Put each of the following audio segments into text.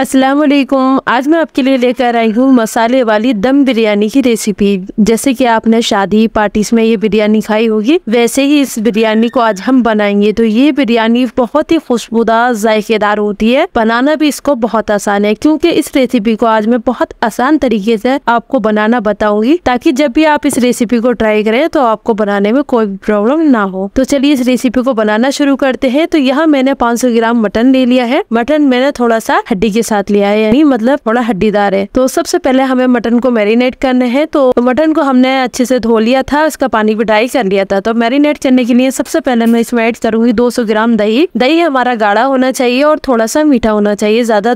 असलकुम आज मैं आपके लिए लेकर आई हूँ मसाले वाली दम बिरयानी की रेसिपी जैसे कि आपने शादी पार्टीज में ये बिरयानी खाई होगी वैसे ही इस बिरयानी को आज हम बनाएंगे तो ये बिरयानी बहुत ही खुशबूदार जायकेदार होती है बनाना भी इसको बहुत आसान है क्योंकि इस रेसिपी को आज मैं बहुत आसान तरीके से आपको बनाना बताऊंगी ताकि जब भी आप इस रेसिपी को ट्राई करें तो आपको बनाने में कोई प्रॉब्लम ना हो तो चलिए इस रेसिपी को बनाना शुरू करते हैं तो यहाँ मैंने सौ ग्राम मटन ले लिया है मटन मैंने थोड़ा सा हड्डी के साथ लिया है यानी मतलब थोड़ा हड्डीदार है तो सबसे पहले हमें मटन को मैरिनेट करना है तो मटन को हमने अच्छे से धो लिया था उसका पानी भी ड्राई कर लिया था तो मैरिनेट करने के लिए सबसे पहले मैं इसमें ऐड करूंगी 200 ग्राम दही दही हमारा गाढ़ा होना चाहिए और थोड़ा सा मीठा होना चाहिए ज्यादा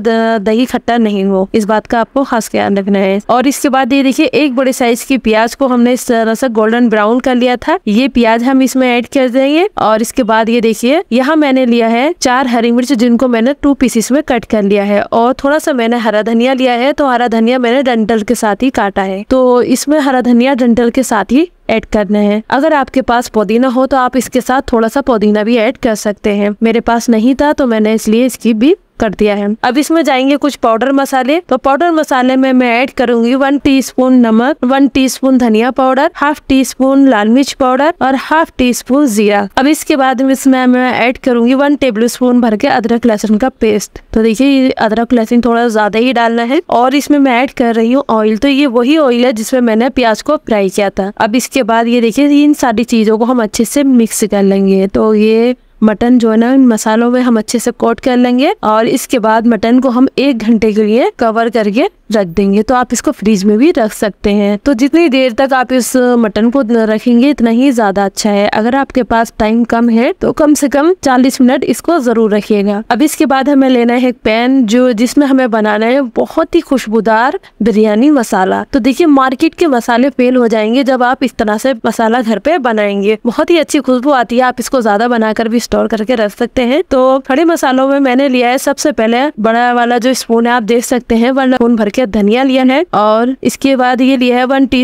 दही खट्टा नहीं हो इस बात का आपको खास ख्याल रखना है और इसके बाद ये देखिए एक बड़े साइज की प्याज को हमने इस तरह से गोल्डन ब्राउन कर लिया था ये प्याज हम इसमें ऐड कर देंगे और इसके बाद ये देखिए यहाँ मैंने लिया है चार हरी मिर्च जिनको मैंने टू पीसेस में कट कर लिया है और और थोड़ा सा मैंने हरा धनिया लिया है तो हरा धनिया मैंने डंटल के साथ ही काटा है तो इसमें हरा धनिया डंटल के साथ ही ऐड करना है अगर आपके पास पुदीना हो तो आप इसके साथ थोड़ा सा पुदीना भी ऐड कर सकते हैं मेरे पास नहीं था तो मैंने इसलिए इसकी भी कर दिया है अब इसमें जाएंगे कुछ पाउडर मसाले तो पाउडर मसाले में मैं ऐड करूंगी वन टी स्पून नमक वन टी स्पून धनिया पाउडर हाफ टी स्पून लाल मिर्च पाउडर और हाफ टी स्पून जीरा अब इसके बाद इसमें मैं ऐड करूंगी वन टेबल स्पून भर के अदरक लहसुन का पेस्ट तो देखिये अदरक लहसुन थोड़ा ज्यादा ही डालना है और इसमें मैं ऐड कर रही हूँ ऑयल तो ये वही ऑयल है जिसमें मैंने प्याज को फ्राई किया था अब इसके बाद ये देखिए इन सारी चीजों को हम अच्छे से मिक्स कर लेंगे तो ये मटन जो है ना इन मसालों में हम अच्छे से कोट कर लेंगे और इसके बाद मटन को हम एक घंटे के लिए कवर करके रख देंगे तो आप इसको फ्रिज में भी रख सकते हैं तो जितनी देर तक आप इस मटन को रखेंगे इतना ही ज्यादा अच्छा है अगर आपके पास टाइम कम है तो कम से कम 40 मिनट इसको जरूर रखिएगा अब इसके बाद हमें लेना है एक पैन जो जिसमें हमें बनाना है बहुत ही खुशबूदार बिरयानी मसाला तो देखिए मार्केट के मसाले फेल हो जाएंगे जब आप इस तरह से मसाला घर पे बनाएंगे बहुत ही अच्छी खुशबू आती है आप इसको ज्यादा बनाकर भी स्टोर करके रख सकते हैं तो खड़े मसालों में मैंने लिया है सबसे पहले बड़ा वाला जो स्पून है आप देख सकते हैं वन स्पून भर के धनिया लिया है और इसके बाद ये लिया है वन टी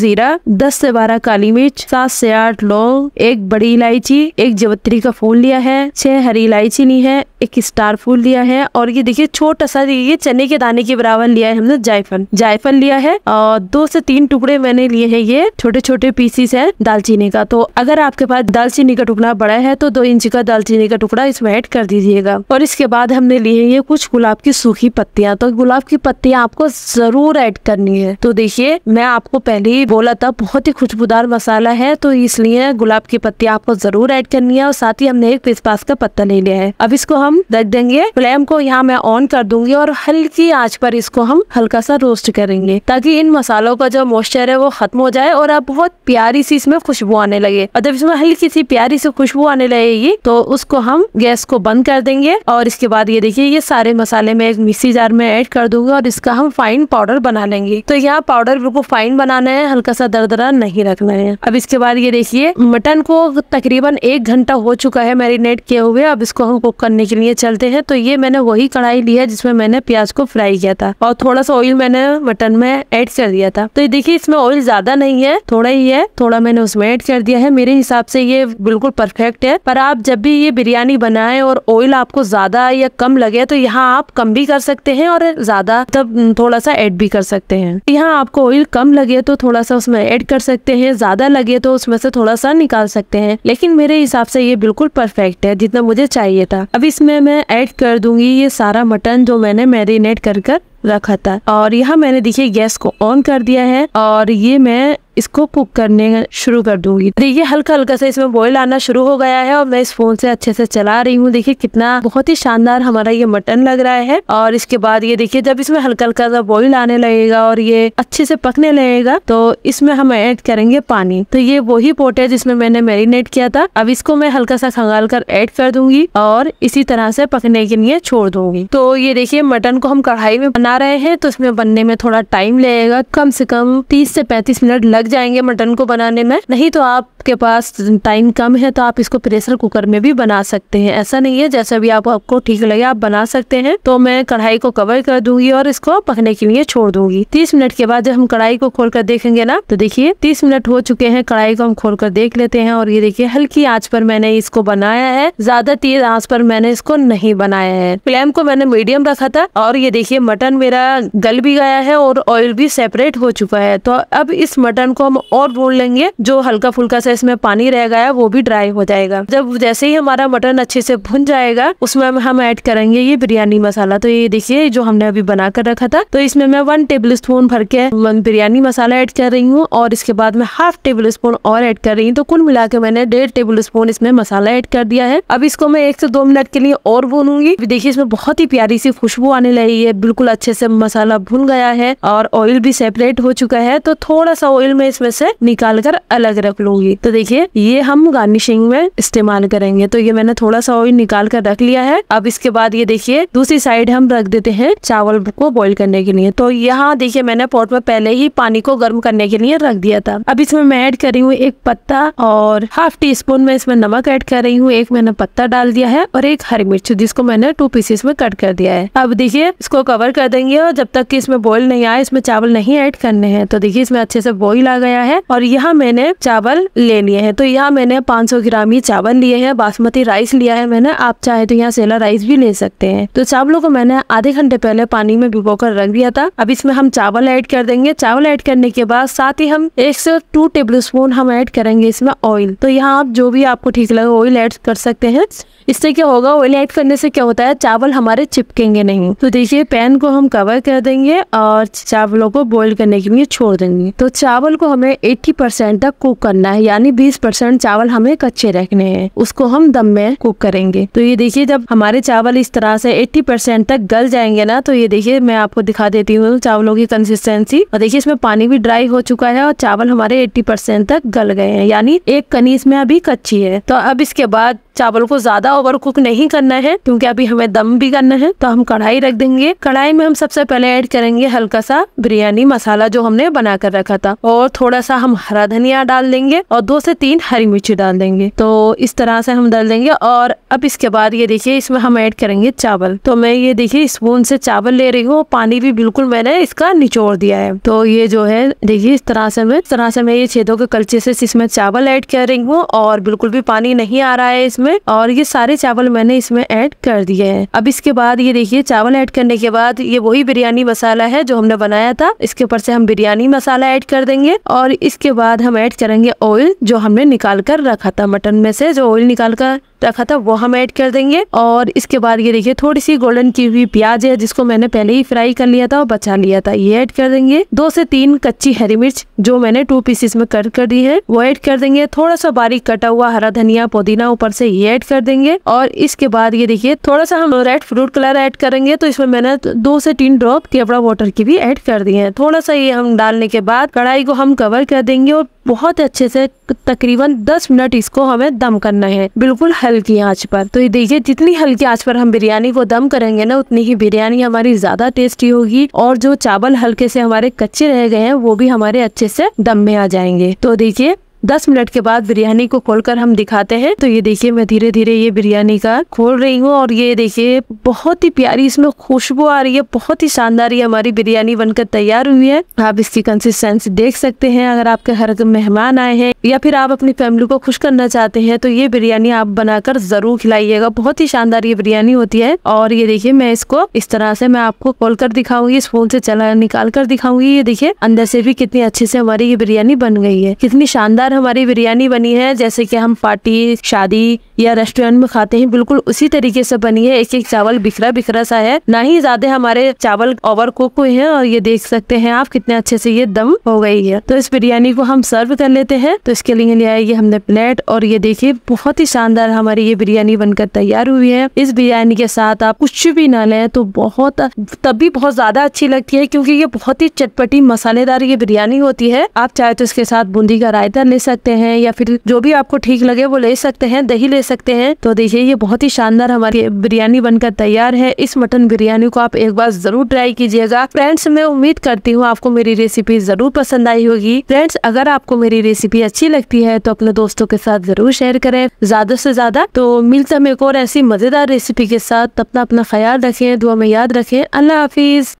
जीरा दस से बारह काली मिर्च सात से आठ लौंग एक बड़ी इलायची एक जवत्री का फूल लिया है छह हरी इलायची ली है एक स्टार फूल लिया है और ये देखिए छोटा सा ये चने के दाने के बराबर लिया है हमने जायफल जायफल लिया है और दो से तीन टुकड़े मैंने लिए हैं ये छोटे छोटे पीसीस है दालचीनी का तो अगर आपके पास दालचीनी का टुकड़ा बड़ा है तो दो इंच का दालचीनी का टुकड़ा इसमें ऐड कर दीजिएगा और इसके बाद हमने लिए ये कुछ गुलाब की सूखी पत्तियां तो गुलाब की पत्तियां आपको जरूर ऐड करनी है तो देखिए मैं आपको पहले ही बोला था बहुत ही खुशबूदार मसाला है तो इसलिए गुलाब की पत्तियां आपको जरूर ऐड करनी है और साथ ही हमने एक पिसपास का पत्ता ले लिया है अब इसको हम रख देंगे फ्लेम को यहाँ मैं ऑन कर दूंगी और हल्की आंच पर इसको हम हल्का सा रोस्ट करेंगे ताकि इन मसालों का जो मॉइस्चर है वो खत्म हो जाए और अब बहुत प्यारी सी इसमें खुशबू आने लगे और जब इसमें हल्की सी प्यारी सी खुशबू आने लगेगी तो उसको हम गैस को बंद कर देंगे और इसके बाद ये देखिए ये सारे मसाले मैं एक मिक्सी जार में ऐड कर दूंगा और इसका हम फाइन पाउडर बना लेंगे तो यहाँ पाउडर बिल्कुल फाइन बनाना है हल्का सा दरदरा नहीं रखना है अब इसके बाद ये देखिए मटन को तकरीबन एक घंटा हो चुका है मैरिनेट किए हुए अब इसको हम कुक करने के लिए चलते हैं तो ये मैंने वही कढ़ाई ली है जिसमें मैंने प्याज को फ्राई किया था और थोड़ा सा ऑयल मैंने मटन में ऐड कर दिया था तो ये देखिए इसमें ऑयल ज्यादा नहीं है थोड़ा ही है थोड़ा मैंने उसमें ऐड कर दिया है मेरे हिसाब से ये बिल्कुल परफेक्ट है पर आप आप जब भी ये बिरयानी बनाएं और ऑयल आपको ज़्यादा या कम लगे तो यहाँ आप कम भी कर सकते हैं और ज़्यादा तब थोड़ा सा ऐड भी कर सकते हैं यहाँ आपको ऑयल कम लगे तो थोड़ा सा उसमें ऐड कर सकते हैं ज़्यादा लगे तो उसमें से थोड़ा सा निकाल सकते हैं लेकिन मेरे हिसाब से ये बिल्कुल परफेक्ट है जितना मुझे चाहिए था अब इसमें मैं ऐड कर दूंगी ये सारा मटन जो मैंने मैरिनेट कर कर रखा था और यहाँ मैंने देखिए गैस को ऑन कर दिया है और ये मैं इसको कुक करने शुरू कर दूंगी देखिए हल्का हल्का सा इसमें बॉयल आना शुरू हो गया है और मैं इस फोन से अच्छे से चला रही हूँ देखिए कितना बहुत ही शानदार हमारा ये मटन लग रहा है और इसके बाद ये देखिए जब इसमें हल्का हल्का सा बॉयल आने लगेगा और ये अच्छे से पकने लगेगा तो इसमें हम ऐड करेंगे पानी तो ये वही पोट है जिसमें मैंने मैरिनेट किया था अब इसको मैं हल्का सा खंगाल कर एड कर दूंगी और इसी तरह से पकने के लिए छोड़ दूंगी तो ये देखिये मटन को हम कढ़ाई में बना रहे हैं तो इसमें बनने में थोड़ा टाइम लगेगा कम से कम तीस से पैंतीस मिनट लग लग जाएंगे मटन को बनाने में नहीं तो आप आपके पास टाइम कम है तो आप इसको प्रेशर कुकर में भी बना सकते हैं ऐसा नहीं है जैसा भी आप, आपको ठीक लगे आप बना सकते हैं तो मैं कढ़ाई को कवर कर दूंगी और इसको पकने के लिए छोड़ दूंगी तीस मिनट के बाद जब हम कढ़ाई को खोल देखेंगे ना तो देखिये तीस मिनट हो चुके हैं कढ़ाई को हम खोल कर देख लेते हैं और ये देखिए हल्की आँच पर मैंने इसको बनाया है ज्यादा तेज आँच पर मैंने इसको नहीं बनाया है फ्लेम को मैंने मीडियम रखा था और ये देखिए मटन मेरा गल भी गया है और ऑयल भी सेपरेट हो चुका है तो अब इस मटन को हम और भून लेंगे जो हल्का फुल्का सा इसमें पानी रह गया वो भी ड्राई हो जाएगा जब जैसे ही हमारा मटन अच्छे से भुन जाएगा उसमें हम ऐड करेंगे ये बिरयानी मसाला तो ये देखिए जो हमने अभी बना कर रखा था तो इसमें मैं वन टेबल स्पून भर के बिरयानी मसाला ऐड कर रही हूँ और इसके बाद में हाफ टेबल स्पून और ऐड कर रही हूँ तो कुल मिला के मैंने डेढ़ टेबल स्पून इसमें मसाला ऐड कर दिया है अब इसको मैं एक से दो मिनट के लिए और भूनूंगी देखिए इसमें बहुत ही प्यारी सी खुशबू आने लगी है बिल्कुल अच्छे से मसाला भुन गया है और ऑयल भी सेपरेट हो चुका है तो थोड़ा सा ऑयल मैं इसमें से निकाल कर अलग रख लूंगी तो देखिए ये हम गार्निशिंग में इस्तेमाल करेंगे तो ये मैंने थोड़ा सा ऑयल निकाल कर रख लिया है अब इसके बाद ये देखिए दूसरी साइड हम रख देते हैं चावल को बॉईल करने के लिए तो यहाँ देखिए मैंने पॉट में पहले ही पानी को गर्म करने के लिए रख दिया था अब इसमें मैं ऐड कर रही हूँ एक पत्ता और हाफ टी स्पून में इसमें नमक ऐड कर रही हूँ एक मैंने पत्ता डाल दिया है और एक हरी मिर्च जिसको मैंने टू पीसेस में कट कर दिया है अब देखिये इसको कवर कर देंगे और जब तक की इसमें बॉईल नहीं आए इसमें चावल नहीं एड करने हैं तो देखिये इसमें अच्छे से बॉइल आ गया है और यहाँ मैंने चावल ले ले लिए हैं तो यहाँ मैंने 500 ग्राम ही चावल लिए हैं बासमती राइस लिया है मैंने आप चाहे तो यहाँ सेला राइस भी ले सकते हैं तो चावलों को मैंने आधे घंटे पहले पानी में भिगो कर रख दिया था अब इसमें हम चावल ऐड कर देंगे चावल ऐड करने के बाद साथ ही हम एक से टू टेबल स्पून हम ऐड करेंगे इसमें ऑयल तो यहाँ आप जो भी आपको ठीक लगे ऑयल ऐड कर सकते हैं इससे क्या होगा ऑयल ऐड करने से क्या होता है चावल हमारे चिपकेंगे नहीं तो देखिए पैन को हम कवर कर देंगे और चावलों को बॉईल करने के लिए छोड़ देंगे तो चावल को हमें 80 परसेंट तक कुक करना है यानी 20 परसेंट चावल हमें कच्चे रखने हैं उसको हम दम में कुक करेंगे तो ये देखिए जब हमारे चावल इस तरह से 80 परसेंट तक गल जाएंगे ना तो ये देखिए मैं आपको दिखा देती हूँ चावलों की कंसिस्टेंसी और देखिए इसमें पानी भी ड्राई हो चुका है और चावल हमारे एट्टी परसेंट तक गल गए हैं यानी एक कनी इसमें अभी कच्ची है तो अब इसके बाद चावल को ज्यादा ओवर कुक नहीं करना है क्योंकि अभी हमें दम भी करना है तो हम कढ़ाई रख देंगे कढ़ाई में हम सबसे पहले ऐड करेंगे हल्का सा बिरयानी मसाला जो हमने बना कर रखा था और थोड़ा सा हम हरा धनिया डाल देंगे और दो से तीन हरी मिर्ची डाल देंगे तो इस तरह से हम डाल देंगे और अब इसके बाद ये देखिए इसमें हम ऐड करेंगे चावल तो मैं ये देखिए स्पून से चावल ले रही हूँ पानी भी बिल्कुल मैंने इसका निचोड़ दिया है तो ये जो है देखिए इस तरह से मैं इस तरह से मैं ये छेदों के कल्चे से इसमें चावल ऐड कर रही हूँ और बिल्कुल भी पानी नहीं आ रहा है इसमें में और ये सारे चावल मैंने इसमें ऐड कर दिए हैं अब इसके बाद ये देखिए चावल ऐड करने के बाद ये वही बिरयानी मसाला है जो हमने बनाया था इसके ऊपर से हम बिरयानी मसाला ऐड कर देंगे और इसके बाद हम ऐड करेंगे ऑयल जो हमने निकाल कर रखा था मटन में से जो ऑयल निकाल कर रखा था वो हम ऐड कर देंगे और इसके बाद ये देखिए थोड़ी सी गोल्डन की हुई प्याज है जिसको मैंने पहले ही फ्राई कर लिया था और बचा लिया था ये ऐड कर देंगे दो से तीन कच्ची हरी मिर्च जो मैंने टू पीसेस में कट कर दी है वो ऐड कर देंगे थोड़ा सा बारीक कटा हुआ हरा धनिया पुदीना ऊपर से ये ऐड कर देंगे और इसके बाद ये देखिए थोड़ा सा हम रेड फ्रूट कलर ऐड करेंगे तो इसमें मैंने दो से तीन ड्रॉप केवड़ा वाटर की भी ऐड कर दी है थोड़ा सा ये हम डालने के बाद कढ़ाई को हम कवर कर देंगे और बहुत अच्छे से तकरीबन दस मिनट इसको हमें दम करना है बिल्कुल हल्की आंच पर तो ये देखिए जितनी हल्की आंच पर हम बिरयानी को दम करेंगे ना उतनी ही बिरयानी हमारी ज़्यादा टेस्टी होगी और जो चावल हल्के से हमारे कच्चे रह गए हैं वो भी हमारे अच्छे से दम में आ जाएंगे तो देखिए दस मिनट के बाद बिरयानी को खोलकर हम दिखाते हैं तो ये देखिए मैं धीरे धीरे ये बिरयानी का खोल रही हूँ और ये देखिए बहुत ही प्यारी इसमें खुशबू आ रही है बहुत ही शानदार ये हमारी बिरयानी बनकर तैयार हुई है आप इसकी कंसिस्टेंसी देख सकते हैं अगर आपके घर के मेहमान आए हैं या फिर आप अपनी फैमिली को खुश करना चाहते हैं तो ये बिरयानी आप बनाकर जरूर खिलाइएगा बहुत ही शानदार ये बिरयानी होती है और ये देखिये मैं इसको इस तरह से मैं आपको खोल कर दिखाऊंगी इस फोन से चला निकाल कर दिखाऊंगी ये देखिये अंदर से भी कितनी अच्छे से हमारी ये बिरयानी बन गई है कितनी शानदार हमारी बिरयानी बनी है जैसे कि हम पार्टी शादी या रेस्टोरेंट में खाते हैं बिल्कुल उसी तरीके से बनी है एक एक चावल बिखरा बिखरा सा है ना ही ज्यादा हमारे चावल ओवर कुक हुए हैं और ये देख सकते हैं आप कितने अच्छे से ये दम हो गई है तो इस बिरयानी को हम सर्व कर लेते हैं तो इसके लिए लिया ये हमने प्लेट और ये देखिए बहुत ही शानदार हमारी ये बिरयानी बनकर तैयार हुई है इस बिरयानी के साथ आप कुछ भी ना लें तो बहुत तब भी बहुत ज्यादा अच्छी लगती है क्योंकि ये बहुत ही चटपटी मसालेदार ये बिरयानी होती है आप चाहे तो इसके साथ बूंदी का रायता ले ले सकते हैं या फिर जो भी आपको ठीक लगे वो ले सकते हैं दही ले सकते हैं तो देखिए ये बहुत ही शानदार हमारी बिरयानी बनकर तैयार है इस मटन बिरयानी को आप एक बार जरूर ट्राई कीजिएगा फ्रेंड्स मैं उम्मीद करती हूँ आपको मेरी रेसिपी जरूर पसंद आई होगी फ्रेंड्स अगर आपको मेरी रेसिपी अच्छी लगती है तो अपने दोस्तों के साथ जरूर शेयर करें ज्यादा से ज्यादा तो मिलता हम एक और ऐसी मजेदार रेसिपी के साथ अपना अपना ख्याल रखें दुआ में याद रखें अल्लाह हाफिज